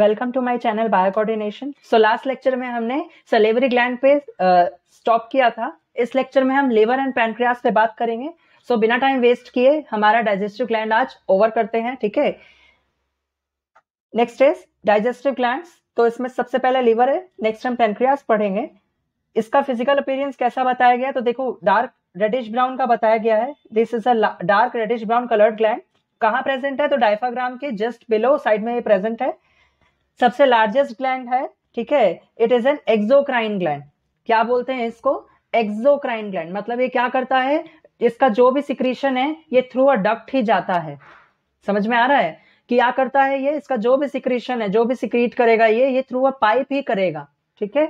welcome to my channel bio coordination so last lecture में हमने salivary gland पे stop uh, किया था इस लेक्चर में हम लेबर एंड पैनक्रियास पे बात करेंगे सो so, बिना टाइम वेस्ट किए हमारा डाइजेस्टिव ग्लैंड आज ओवर करते हैं ठीक है नेक्स्ट इज डाइजेस्टिव ग्लैंड तो इसमें सबसे पहले लीवर है नेक्स्ट हम पेनक्रियास पढ़ेंगे इसका फिजिकल अपीरियंस कैसा बताया गया तो देखो डार्क रेडिश ब्राउन का बताया गया है this is a dark reddish brown coloured gland कहाँ प्रेजेंट है तो डायफाग्राम के जस्ट बिलो साइड में ये प्रेजेंट है सबसे लार्जेस्ट ग्लैंड है ठीक है it is an exocrine gland क्या बोलते हैं इसको एक्सोक्राइन ग्लैंड मतलब ये क्या करता है इसका जो भी सिक्रीशन है ये थ्रू अ डक्ट ही जाता है समझ में आ रहा है कि क्या करता है ये इसका जो भी सिक्रीशन है जो भी सिक्रीट करेगा ये ये थ्रू अ पाइप ही करेगा ठीक है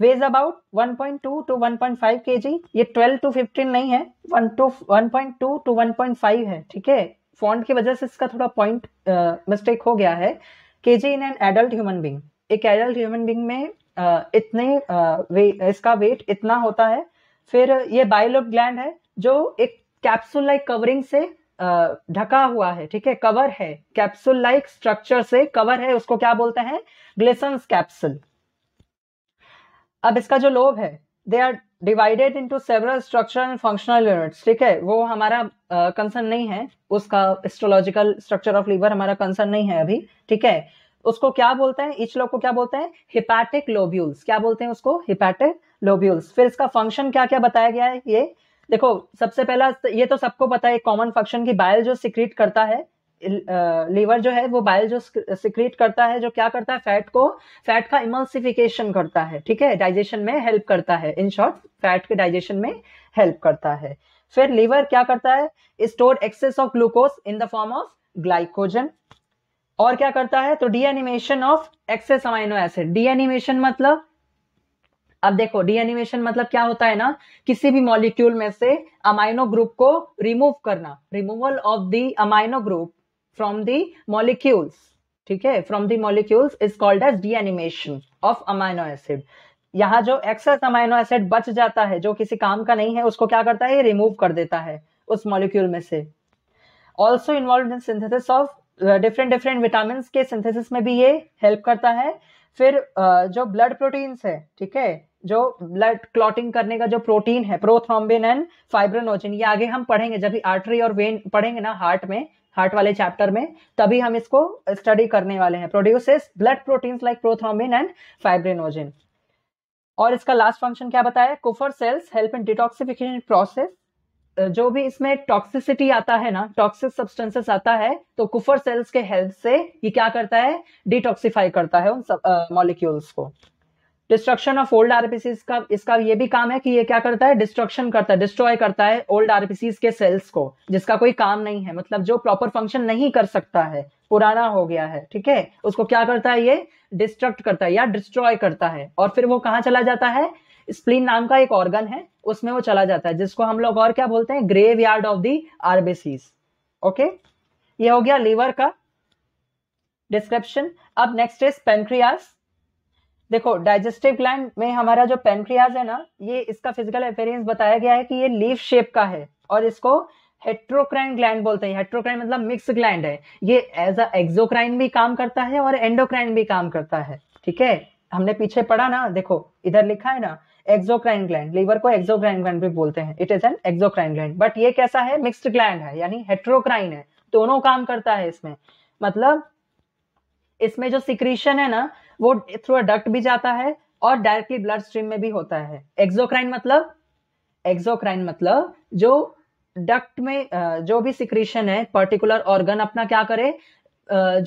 वेज अबाउट 1.2 टू 1.5 केजी ये 12 टू 15 नहीं है 1 टू 1.2 टू 1.5 है ठीक है फॉन्ट की वजह से इसका थोड़ा पॉइंट मिस्टेक uh, हो गया है के जी in an adult human being एक एडल्ट ह्यूमन बींग में इतने वे, इसका वेट इतना होता है फिर ये बायोलोब ग्लैंड है जो एक कैप्सूल लाइक कवरिंग से ढका हुआ है ठीक है कवर है कैप्सूल लाइक स्ट्रक्चर से कवर है उसको क्या बोलते हैं ग्लेसन कैप्सूल अब इसका जो लोब है they are divided into several structure and functional units ठीक है वो हमारा कंसर्न uh, नहीं है उसका एस्ट्रोलॉजिकल स्ट्रक्चर ऑफ लीवर हमारा कंसर्न नहीं है अभी ठीक है उसको क्या बोलते हैं इच लोग को क्या बोलते हैं हिपैटिक लोब्यूल्स क्या बोलते हैं उसको हिपैटिक लोब्यूल्स फिर इसका फंक्शन क्या क्या बताया गया है ये देखो सबसे पहला तो ये तो सबको पता है कॉमन फंक्शन की बायल जो सिक्रीट करता है लीवर जो है वो बाइल जो सिक्रीट करता है जो क्या करता है फैट को फैट का इमल्सिफिकेशन करता है ठीक है डाइजेशन में हेल्प करता है इन शॉर्ट फैट के डाइजेशन में हेल्प करता है फिर लीवर क्या करता है store excess of glucose in the form of glycogen और क्या करता है तो deamination of excess amino acid deamination मतलब अब देखो डीएनिमेशन मतलब क्या होता है ना किसी भी मॉलिक्यूल में से अमाइनो ग्रुप को रिमूव करना removal of the amino group from the molecules ठीक है from the molecules is called as deamination of amino acid यहाँ जो एक्सेस अमाइनो एसिड बच जाता है जो किसी काम का नहीं है उसको क्या करता है रिमूव कर देता है उस मॉलिक्यूल में से also involve in synthesis of different different vitamin के सिंथेसिस में भी ये हेल्प करता है फिर uh, जो ब्लड प्रोटीन्स है ठीक है जो ब्लड क्लॉटिंग करने का जो प्रोटीन है प्रोथ्रॉम्बिन एंड फाइब्रोनोजिन ये आगे हम पढ़ेंगे जब भी आर्टरी और वेन पढ़ेंगे ना हार्ट में हार्ट वाले चैप्टर में तभी हम इसको स्टडी करने वाले हैं produces blood proteins like prothrombin and fibrinogen और इसका लास्ट फंक्शन क्या बताया Kupffer cells help in detoxification process जो भी इसमें टॉक्सिसिटी आता है ना टॉक्सिक सब्सटेंसेस आता है तो कुफर सेल्स के हेल्प से ये क्या करता है डिटॉक्सिफाई करता है उन सब मॉलिक्यूल्स को डिस्ट्रक्शन ऑफ ओल्ड आरपीसीज का इसका ये भी काम है कि ये क्या करता है डिस्ट्रक्शन करता है डिस्ट्रॉय करता है ओल्ड आरपीसीज के सेल्स को जिसका कोई काम नहीं है मतलब जो प्रॉपर फंक्शन नहीं कर सकता है पुराना हो गया है ठीक है उसको क्या करता है ये डिस्ट्रक्ट करता है या डिस्ट्रॉय करता है और फिर वो कहाँ चला जाता है स्प्लीन नाम का एक ऑर्गन है उसमें वो चला जाता है जिसको हम लोग और क्या बोलते हैं graveyard of the RBCs okay ये हो गया लीवर का डिस्क्रिप्शन अब नेक्स्ट इज पेंक्रियास देखो डाइजेस्टिव ग्लैंड में हमारा जो पेनक्रियाज है ना ये इसका फिजिकल अपेरेंस बताया गया है कि ये लीफ शेप का है और इसको हेट्रोक्राइन ग्लैंड बोलते हैं हेट्रोक्राइन मतलब मिक्स ग्लैंड है ये एज अ एक्सोक्राइन भी काम करता है और एंडोक्राइन भी काम करता है ठीक है हमने पीछे पढ़ा ना देखो इधर लिखा है ना एक्सोक्राइन ग्लैंड लीवर को एक्सोक्राइन ग्लैंड भी बोलते हैं it is an exocrine gland but ये कैसा है मिक्सड ग्लैंड है यानी हेट्रोक्राइन है दोनों काम करता है इसमें मतलब इसमें जो सिक्रीशन है ना वो थ्रू अ डक्ट भी जाता है और डायरेक्टली ब्लड स्ट्रीम में भी होता है एक्सोक्राइन मतलब एक्सोक्राइन मतलब जो डक्ट में जो भी सिक्रीशन है पर्टिकुलर ऑर्गन अपना क्या करे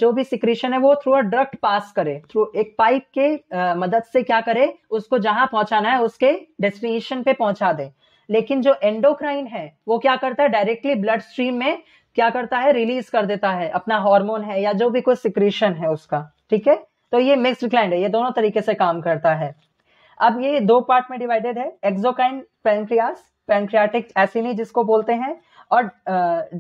जो भी सिक्रीशन है वो थ्रू अ डक्ट पास करे थ्रू एक पाइप के मदद से क्या करे उसको जहां पहुंचाना है उसके डेस्टिनेशन पे पहुंचा दे लेकिन जो एंडोक्राइन है वो क्या करता है डायरेक्टली ब्लड स्ट्रीम में क्या करता है रिलीज कर देता है अपना हार्मोन है या जो भी कोई सिक्रीशन है उसका ठीक है तो ये मिक्स ग्लैंड है ये दोनों तरीके से काम करता है अब ये दो पार्ट में डिवाइडेड है एक्सोकाइन पेनक्रियास पेनक्रियाटिक एसिनी जिसको बोलते हैं और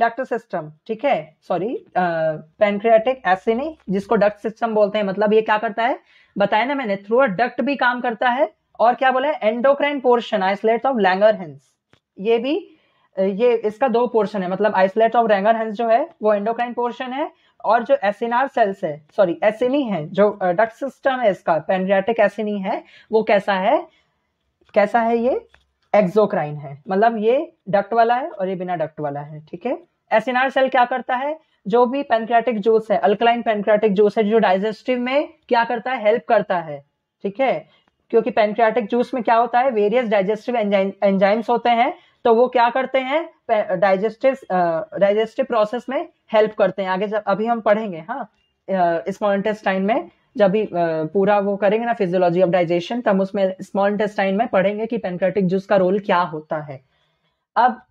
डक्ट सिस्टम ठीक है सॉरी पेनक्रियाटिक एसिनी जिसको डक्ट सिस्टम बोलते हैं मतलब ये क्या करता है बताया ना मैंने थ्रू अ डक्ट भी काम करता है और क्या बोला endocrine portion islet of Langer ये भी ये इसका दो पोर्शन है मतलब आइसलेट ऑफ हेल्स जो है वो एंडोक्राइन पोर्शन है और जो एसिनार सेल्स है सॉरी एसिनी है जो डक्ट सिस्टम है इसका पेनरेटिक एसिनी है वो कैसा है कैसा है ये एक्सोक्राइन है मतलब ये डक्ट वाला है और ये बिना डक्ट वाला है ठीक है एसिनार सेल क्या करता है जो भी पेनक्रियाटिक जूस है अल्कलाइन पेनक्रियाटिक जूस है जो डाइजेस्टिव में क्या करता है हेल्प करता है ठीक है क्योंकि पेनक्रियाटिक जूस में क्या होता है वेरियस डाइजेस्टिव एंजाइम्स होते हैं तो वो क्या करते हैं डाइजेस्टिव डाइजेस्टिव प्रोसेस में हेल्प करते हैं आगे जब अभी हम पढ़ेंगे हाँ स्मॉल इंटेस्टाइन में जब भी पूरा वो करेंगे ना फिजियोलॉजी ऑफ डाइजेशन तब उसमें स्मॉल इंटेस्टाइन में पढ़ेंगे कि पेनक्रेटिक जूस का रोल क्या होता है अब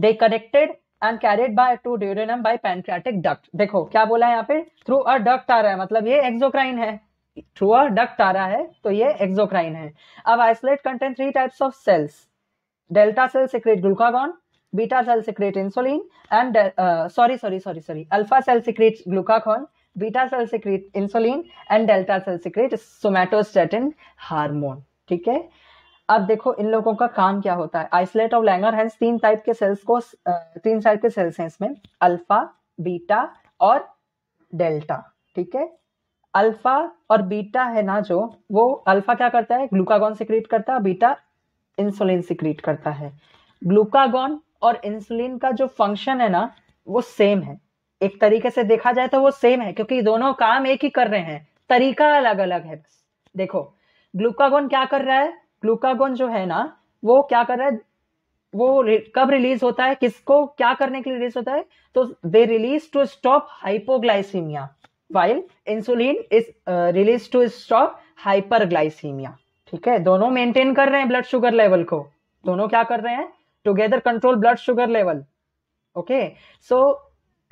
they connected and carried by to duodenum by pancreatic duct देखो क्या बोला है यहाँ पे थ्रू अ डक्ट आ रहा है मतलब ये एक्सोक्राइन है थ्रू अ डक्ट आ रहा है तो ये एक्सोक्राइन है अब isolate content three types of cells delta cell secrete glucagon beta cell secrete insulin and sorry sorry sorry sorry alpha cell secrete glucagon beta cell secrete insulin and delta cell secrete somatostatin hormone ठीक है अब देखो इन लोगों का काम क्या होता है आइसोलेट ऑफ लैंगर हैं तीन टाइप के सेल्स को uh, तीन टाइप के सेल्स हैं इसमें अल्फा बीटा और डेल्टा ठीक है अल्फा और बीटा है ना जो वो अल्फा क्या करता है ग्लूकागॉन सिक्रेट करता है बीटा इंसुलिन सिक्रीट करता है ग्लूकागॉन और इंसुलिन का जो फंक्शन है ना वो सेम है एक तरीके से देखा जाए तो वो सेम है क्योंकि दोनों काम एक ही कर रहे हैं तरीका अलग अलग है बस देखो ग्लूकागोन क्या कर रहा है ग्लूकागोन जो है ना वो क्या कर रहा है वो कब रिलीज होता है किसको क्या करने के लिए रिलीज होता है तो they release to stop hypoglycaemia while insulin is release to stop hyperglycaemia ठीक है दोनों मेंटेन कर रहे हैं ब्लड शुगर लेवल को दोनों क्या कर रहे हैं together control blood sugar level okay so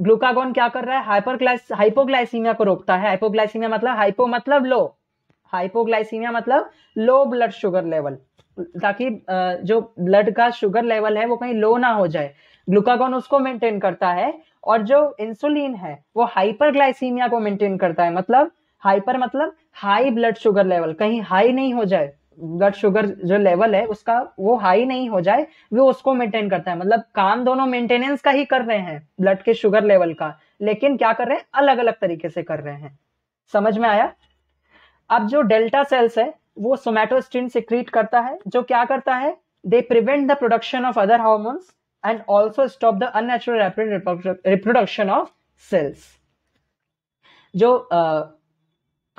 glucagon क्या कर रहा है हाइपरग्लाइस हाइपोग्लाइसीमिया को रोकता है हाइपोग्लाइसीमिया मतलब हाइपो मतलब लो हाइपोग्लाइसीमिया मतलब लो ब्लड शुगर लेवल ताकि जो ब्लड का शुगर लेवल है वो कहीं लो ना हो जाए ग्लूकागोन उसको मेंटेन करता है और जो इंसुलिन है वो हाइपरग्लाइसीमिया को मेंटेन करता है मतलब हाइपर मतलब हाई ब्लड शुगर लेवल कहीं हाई नहीं हो जाए ब्लड शुगर जो लेवल है उसका वो हाई नहीं हो जाए वो उसको मेंटेन करता है मतलब काम दोनों मेंटेनेंस का ही कर रहे हैं ब्लड के शुगर लेवल का लेकिन क्या कर रहे हैं अलग अलग तरीके से कर रहे हैं समझ में आया अब जो डेल्टा सेल्स है वो सोमैटोस्टिन सिक्रीट करता है जो क्या करता है they prevent the production of other hormones and also stop the unnatural reproduction of cells जो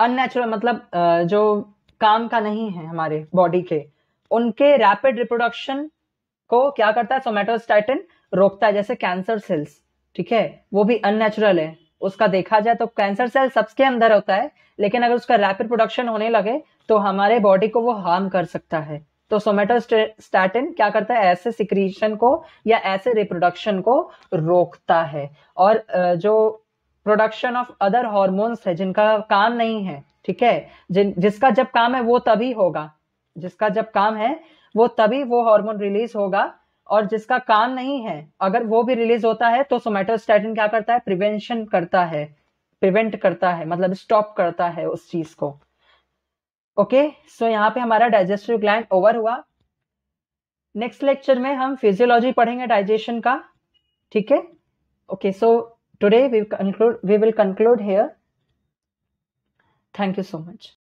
अननेचुरल मतलब जो काम का नहीं है हमारे बॉडी के उनके रैपिड रिप्रोडक्शन को क्या करता है सोमेटोस्टाइटिन रोकता है जैसे कैंसर सेल्स ठीक है वो भी अननेचुरल है उसका देखा जाए तो कैंसर सेल सबके अंदर होता है लेकिन अगर उसका रैपिड प्रोडक्शन होने लगे तो हमारे बॉडी को वो हार्म कर सकता है तो सोमेटोस्टैटिन क्या करता है ऐसे सिक्रीशन को या ऐसे रिप्रोडक्शन को रोकता है और जो प्रोडक्शन ऑफ अदर हॉर्मोन्स है जिनका काम नहीं है ठीक है जिन जिसका जब काम है वो तभी होगा जिसका जब काम है वो तभी वो हार्मोन रिलीज होगा और जिसका काम नहीं है अगर वो भी रिलीज होता है तो सोमेटोस्टैटिन क्या करता है प्रिवेंशन करता है प्रिवेंट करता है मतलब स्टॉप करता है उस चीज को ओके सो यहाँ पे हमारा डाइजेस्टिव ग्लैंड ओवर हुआ नेक्स्ट लेक्चर में हम फिजियोलॉजी पढ़ेंगे डाइजेशन का ठीक है okay so today we conclude we will conclude here thank you so much